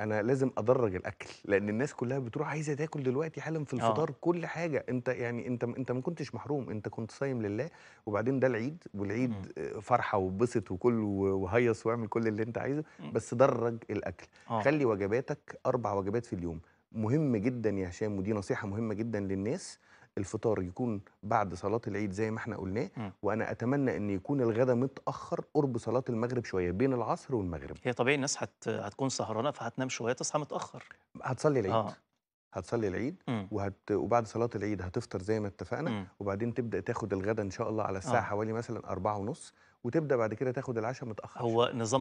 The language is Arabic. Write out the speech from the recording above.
انا لازم ادرج الاكل لان الناس كلها بتروح عايزه تاكل دلوقتي حالا في الفطار أوه. كل حاجه انت يعني انت انت ما كنتش محروم انت كنت صايم لله وبعدين ده العيد والعيد م. فرحه وبسط وكل وهيص واعمل كل اللي انت عايزه م. بس درج الاكل أوه. خلي وجباتك اربع وجبات في اليوم مهم جدا يا هشام ودي نصيحه مهمه جدا للناس الفطار يكون بعد صلاة العيد زي ما احنا قلناه وأنا أتمنى أن يكون الغداء متأخر قرب صلاة المغرب شوية بين العصر والمغرب هي طبيعي الناس هت... هتكون سهرانة فهتنام شوية تصحى متأخر هتصلي العيد آه. هتصلي العيد وهت... وبعد صلاة العيد هتفطر زي ما اتفقنا م. وبعدين تبدأ تاخد الغداء إن شاء الله على الساعة آه. حوالي مثلا أربعة ونص وتبدأ بعد كده تاخد العشاء متأخر هو نظام